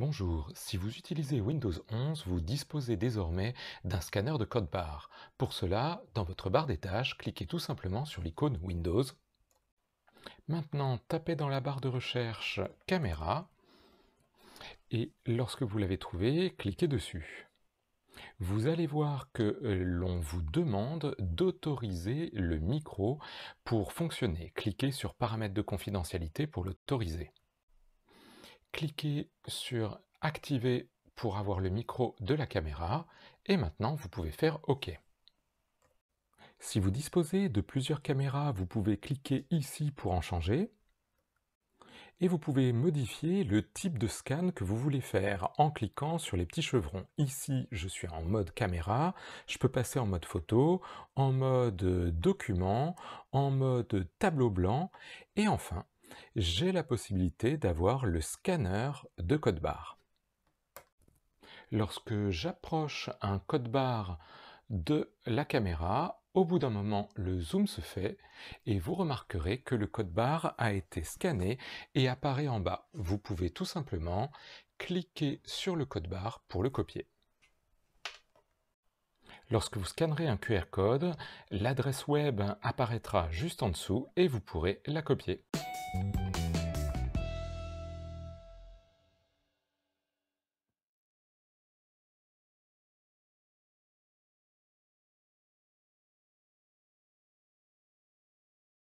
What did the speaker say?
Bonjour, si vous utilisez Windows 11, vous disposez désormais d'un scanner de code barre. Pour cela, dans votre barre des tâches, cliquez tout simplement sur l'icône Windows. Maintenant, tapez dans la barre de recherche Caméra et lorsque vous l'avez trouvé, cliquez dessus. Vous allez voir que euh, l'on vous demande d'autoriser le micro pour fonctionner. Cliquez sur Paramètres de confidentialité pour l'autoriser cliquez sur Activer pour avoir le micro de la caméra et maintenant vous pouvez faire OK. Si vous disposez de plusieurs caméras, vous pouvez cliquer ici pour en changer et vous pouvez modifier le type de scan que vous voulez faire en cliquant sur les petits chevrons. Ici, je suis en mode caméra, je peux passer en mode photo, en mode document, en mode tableau blanc, et enfin, j'ai la possibilité d'avoir le scanner de code barre. Lorsque j'approche un code barre de la caméra, au bout d'un moment, le zoom se fait et vous remarquerez que le code barre a été scanné et apparaît en bas. Vous pouvez tout simplement cliquer sur le code barre pour le copier. Lorsque vous scannerez un QR code, l'adresse web apparaîtra juste en dessous et vous pourrez la copier.